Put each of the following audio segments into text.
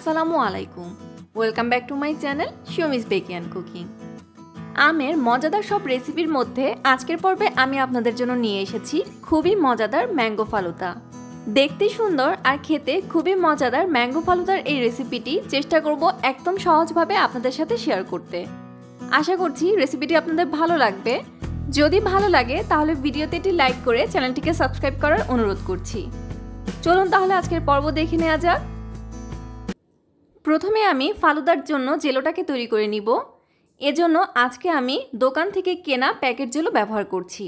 আসসালামু আলাইকুম welcome back to my channel শিওমিস বেকিয়ান কুকিং আমের মজাদার সব রেসিপির মধ্যে আজকের পর্বে আমি আপনাদের জন্য নিয়ে এসেছি খুবই মজাদার ম্যাঙ্গো ফালুদা দেখতে সুন্দর আর খেতে খুবই মজাদার ম্যাঙ্গো ফালুদার এই রেসিপিটি চেষ্টা করব একদম সহজভাবে আপনাদের সাথে শেয়ার করতে আশা করছি রেসিপিটি আপনাদের ভালো লাগবে যদি ভালো লাগে তাহলে ভিডিওতে এটি লাইক করে চ্যানেলটিকে সাবস্ক্রাইব করার অনুরোধ করছি চলুন তাহলে আজকের পর্ব দেখে নেওয়া যাক প্রথমে আমি ফালুদার জন্য জেলোটাকে তৈরি করে নিব এজন্য আজকে আমি দোকান থেকে কেনা প্যাকেট জেলো ব্যবহার করছি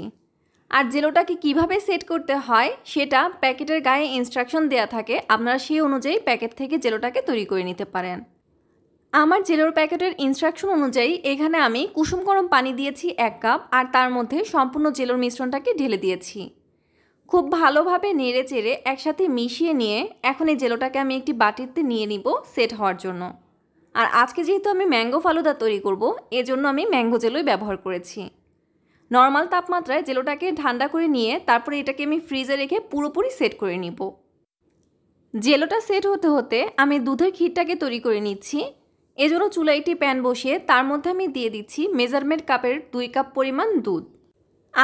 আর জেলোটাকে কিভাবে সেট করতে হয় সেটা প্যাকেটের গায়ে ইনস্ট্রাকশন দেয়া থাকে আপনারা সেই অনুযায়ী প্যাকেট থেকে জেলোটাকে তৈরি করে নিতে পারেন আমার জেলোর প্যাকেটের ইনস্ট্রাকশন অনুযায়ী এখানে আমি কুসুম গরম পানি দিয়েছি এক কাপ আর তার মধ্যে সম্পূর্ণ জেলোর মিশ্রণটাকে ঢেলে দিয়েছি খুব ভালোভাবে নেড়ে চেড়ে একসাথে মিশিয়ে নিয়ে এখন এই জেলোটাকে আমি একটি বাটিতে নিয়ে নিব সেট হওয়ার জন্য আর আজকে যেহেতু আমি ম্যাঙ্গো ফালুদা তৈরি করব এজন্য আমি ম্যাঙ্গো জেলোই ব্যবহার করেছি নর্মাল তাপমাত্রায় জেলোটাকে ঠান্ডা করে নিয়ে তারপরে এটাকে আমি ফ্রিজে রেখে পুরোপুরি সেট করে নিব জেলোটা সেট হতে হতে আমি দুধের ক্ষীরটাকে তৈরি করে নিচ্ছি এজন্য চুলাইটি প্যান বসিয়ে তার মধ্যে আমি দিয়ে দিচ্ছি মেজারমেন্ট কাপের দুই কাপ পরিমাণ দুধ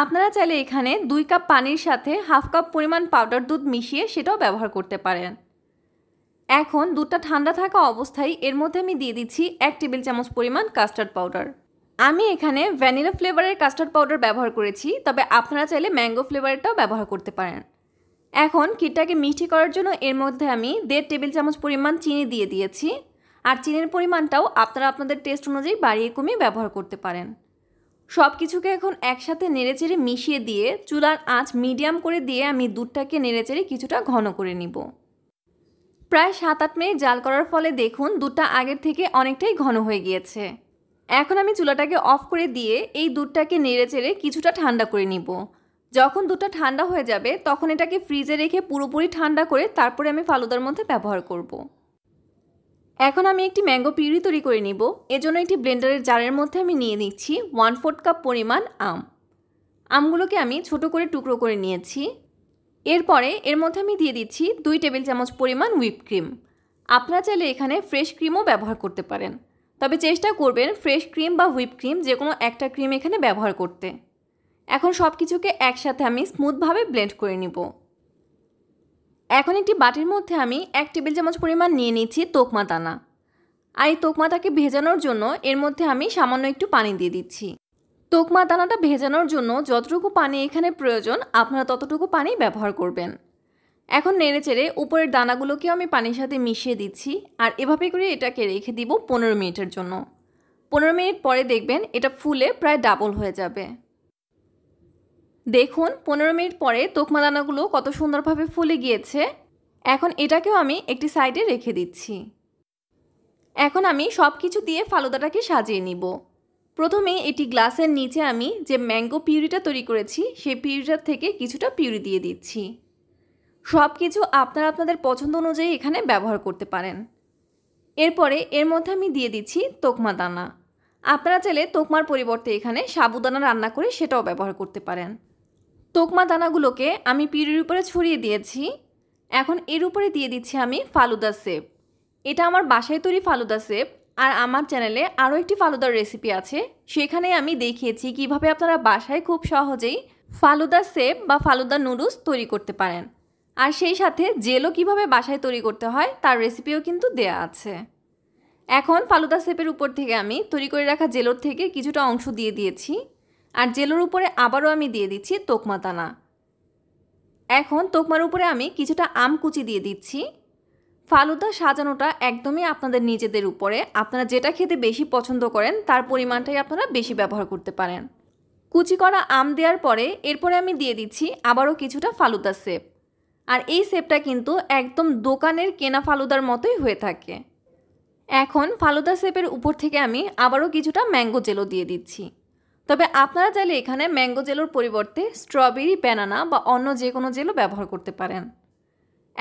আপনারা চাইলে এখানে দুই কাপ পানির সাথে হাফ কাপ পরিমাণ পাউডার দুধ মিশিয়ে সেটাও ব্যবহার করতে পারেন এখন দুধটা ঠান্ডা থাকা অবস্থায় এর মধ্যে আমি দিয়ে দিচ্ছি এক টেবিল চামচ পরিমাণ কাস্টার্ড পাউডার আমি এখানে ভ্যানিলা ফ্লেভারের কাস্টার্ড পাউডার ব্যবহার করেছি তবে আপনারা চাইলে ম্যাঙ্গো ফ্লেভারটাও ব্যবহার করতে পারেন এখন কিটটাকে মিষ্টি করার জন্য এর মধ্যে আমি দেড় টেবিল চামচ পরিমাণ চিনি দিয়ে দিয়েছি আর চিনির পরিমাণটাও আপনারা আপনাদের টেস্ট অনুযায়ী বাড়িয়ে কমিয়ে ব্যবহার করতে পারেন সব কিছুকে এখন একসাথে নেড়েচেড়ে মিশিয়ে দিয়ে চুলার আঁচ মিডিয়াম করে দিয়ে আমি দুধটাকে নেড়েচেড়ে কিছুটা ঘন করে নিব প্রায় সাত আট মিনিট জাল করার ফলে দেখুন দুধটা আগের থেকে অনেকটাই ঘন হয়ে গিয়েছে এখন আমি চুলাটাকে অফ করে দিয়ে এই দুধটাকে নেড়েচেড়ে কিছুটা ঠান্ডা করে নিব যখন দুধটা ঠান্ডা হয়ে যাবে তখন এটাকে ফ্রিজে রেখে পুরোপুরি ঠান্ডা করে তারপরে আমি ফালুদার মধ্যে ব্যবহার করব এখন আমি একটি ম্যাঙ্গো পিউরি তৈরি করে নিব এজন্য একটি ব্লেন্ডারের জারের মধ্যে আমি নিয়ে নিচ্ছি ওয়ান ফোর্থ কাপ পরিমাণ আম আমগুলোকে আমি ছোট করে টুকরো করে নিয়েছি এরপরে এর মধ্যে আমি দিয়ে দিচ্ছি দুই টেবিল চামচ পরিমাণ হুইপ ক্রিম আপনারা চাইলে এখানে ফ্রেশ ক্রিমও ব্যবহার করতে পারেন তবে চেষ্টা করবেন ফ্রেশ ক্রিম বা হুইপ ক্রিম যে কোনো একটা ক্রিম এখানে ব্যবহার করতে এখন সব কিছুকে একসাথে আমি স্মুথভাবে ব্লেন্ড করে নিব এখন একটি বাটির মধ্যে আমি এক টেবিল চামচ পরিমাণ নিয়ে নিচ্ছি তোকমা দানা আর এই তোকমাতাকে ভেজানোর জন্য এর মধ্যে আমি সামান্য একটু পানি দিয়ে দিচ্ছি তোকমা দানাটা ভেজানোর জন্য যতটুকু পানি এখানে প্রয়োজন আপনারা ততটুকু পানি ব্যবহার করবেন এখন নেড়ে চেড়ে উপরের দানাগুলোকেও আমি পানির সাথে মিশিয়ে দিচ্ছি আর এভাবে করে এটাকে রেখে দিব পনেরো মিনিটের জন্য পনেরো মিনিট পরে দেখবেন এটা ফুলে প্রায় ডাবল হয়ে যাবে দেখুন পনেরো মিনিট পরে তোকমা দানাগুলো কত সুন্দরভাবে ফুলে গিয়েছে এখন এটাকেও আমি একটি সাইডে রেখে দিচ্ছি এখন আমি সব কিছু দিয়ে ফালুদাটাকে সাজিয়ে নিব প্রথমে এটি গ্লাসের নিচে আমি যে ম্যাঙ্গো পিউরিটা তৈরি করেছি সেই পিউরিটার থেকে কিছুটা পিউরি দিয়ে দিচ্ছি সব কিছু আপনারা আপনাদের পছন্দ অনুযায়ী এখানে ব্যবহার করতে পারেন এরপরে এর মধ্যে আমি দিয়ে দিচ্ছি তোকমা দানা আপনারা চাইলে তোকমার পরিবর্তে এখানে সাবুদানা রান্না করে সেটাও ব্যবহার করতে পারেন তোকমা দানাগুলোকে আমি পিঁড়ির উপরে ছড়িয়ে দিয়েছি এখন এর উপরে দিয়ে দিচ্ছি আমি ফালুদা সেপ এটা আমার বাসায় তৈরি ফালুদা সেপ আর আমার চ্যানেলে আরও একটি ফালুদার রেসিপি আছে সেখানে আমি দেখিয়েছি কিভাবে আপনারা বাসায় খুব সহজেই ফালুদা সেপ বা ফালুদা নুডলস তৈরি করতে পারেন আর সেই সাথে জেলও কিভাবে বাসায় তৈরি করতে হয় তার রেসিপিও কিন্তু দেয়া আছে এখন ফালুদা সেপের উপর থেকে আমি তৈরি করে রাখা জেলোর থেকে কিছুটা অংশ দিয়ে দিয়েছি আর জেলোর উপরে আবারও আমি দিয়ে দিচ্ছি তোকমা দানা এখন তোকমার উপরে আমি কিছুটা আম কুচি দিয়ে দিচ্ছি ফালুদা সাজানোটা একদমই আপনাদের নিজেদের উপরে আপনারা যেটা খেতে বেশি পছন্দ করেন তার পরিমাণটাই আপনারা বেশি ব্যবহার করতে পারেন কুচি করা আম দেওয়ার পরে এরপরে আমি দিয়ে দিচ্ছি আবারও কিছুটা ফালুদা সেপ আর এই সেপটা কিন্তু একদম দোকানের কেনা ফালুদার মতোই হয়ে থাকে এখন ফালুদা সেপের উপর থেকে আমি আবারও কিছুটা ম্যাঙ্গো জেলো দিয়ে দিচ্ছি তবে আপনারা চাইলে এখানে ম্যাঙ্গো জেলোর পরিবর্তে স্ট্রবেরি ব্যানানা বা অন্য যে কোনো জেলও ব্যবহার করতে পারেন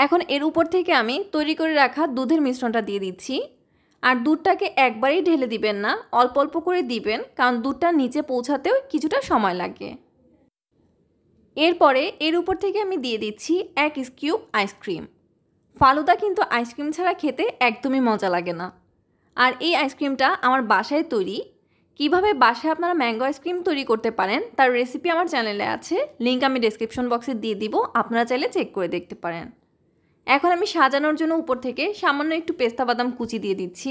এখন এর উপর থেকে আমি তৈরি করে রাখা দুধের মিশ্রণটা দিয়ে দিচ্ছি আর দুধটাকে একবারেই ঢেলে দিবেন না অল্প অল্প করে দিবেন কারণ দুধটা নিচে পৌঁছাতেও কিছুটা সময় লাগে এরপরে এর উপর থেকে আমি দিয়ে দিচ্ছি এক স্কিউব আইসক্রিম ফালুদা কিন্তু আইসক্রিম ছাড়া খেতে একদমই মজা লাগে না আর এই আইসক্রিমটা আমার বাসায় তৈরি কিভাবে বাসায় আপনারা ম্যাঙ্গো আইসক্রিম তৈরি করতে পারেন তার রেসিপি আমার চ্যানেলে আছে লিঙ্ক আমি ডিসক্রিপশন বক্সে দিয়ে দিব আপনারা চাইলে চেক করে দেখতে পারেন এখন আমি সাজানোর জন্য উপর থেকে সামান্য একটু পেস্তা বাদাম কুচি দিয়ে দিচ্ছি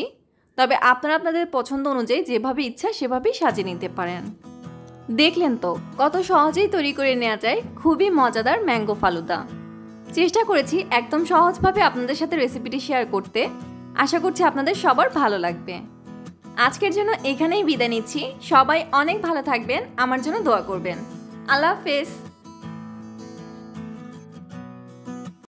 তবে আপনারা আপনাদের পছন্দ অনুযায়ী যেভাবে ইচ্ছা সেভাবেই সাজিয়ে নিতে পারেন দেখলেন তো কত সহজেই তৈরি করে নেওয়া যায় খুবই মজাদার ম্যাঙ্গো ফালুদা চেষ্টা করেছি একদম সহজভাবে আপনাদের সাথে রেসিপিটি শেয়ার করতে আশা করছি আপনাদের সবার ভালো লাগবে আজকের জন্য এখানেই বিদায় নিচ্ছি সবাই অনেক ভালো থাকবেন আমার জন্য দোয়া করবেন আল্লাহ হাফেজ